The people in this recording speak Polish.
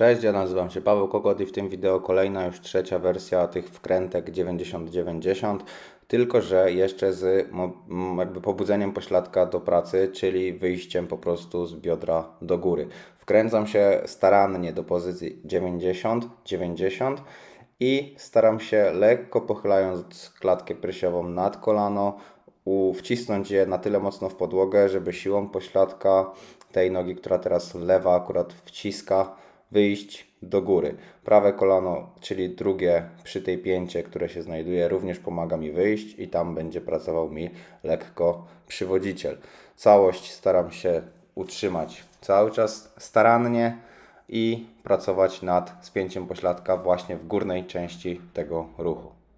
Cześć, ja nazywam się Paweł Kokot i w tym wideo kolejna już trzecia wersja tych wkrętek 9090, tylko że jeszcze z jakby pobudzeniem pośladka do pracy, czyli wyjściem po prostu z biodra do góry. Wkręcam się starannie do pozycji 90, 90 i staram się lekko pochylając klatkę prysiową nad kolano, wcisnąć je na tyle mocno w podłogę, żeby siłą pośladka tej nogi, która teraz lewa akurat wciska, wyjść do góry. Prawe kolano, czyli drugie przy tej pięcie, które się znajduje, również pomaga mi wyjść i tam będzie pracował mi lekko przywodziciel. Całość staram się utrzymać cały czas starannie i pracować nad spięciem pośladka właśnie w górnej części tego ruchu.